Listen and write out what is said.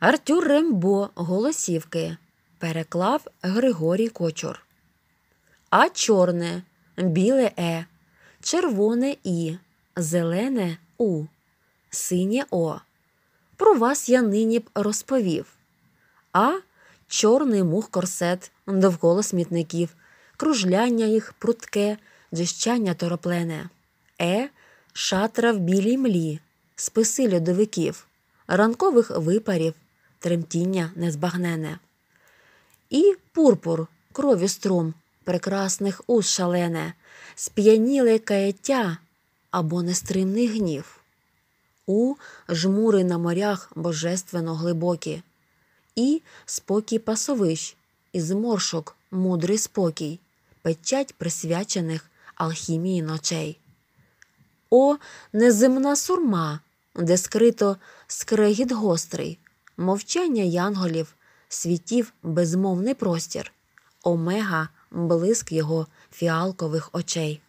Артюр Рембо Голосівки переклав Григорій Кочур. А чорне, біле е, червоне і, зелене у, синє О. Про вас я нині б розповів. А чорний мух корсет довкола смітників, кружляння їх прутке, джищання тороплене. Е. Шатра в білій млі, списи льодовиків, ранкових випарів, тремтіння незбагнене. І пурпур, крові струм, прекрасних уз шалене, сп'яніле каяття або нестримний гнів, у жмури на морях божественно глибокі, і спокій пасовищ, і зморшок, мудрий спокій, печать присвячених алхімії ночей. О, неземна сурма, де скрито скрегіт гострий, мовчання янголів, світів безмовний простір, омега блиск його фіалкових очей.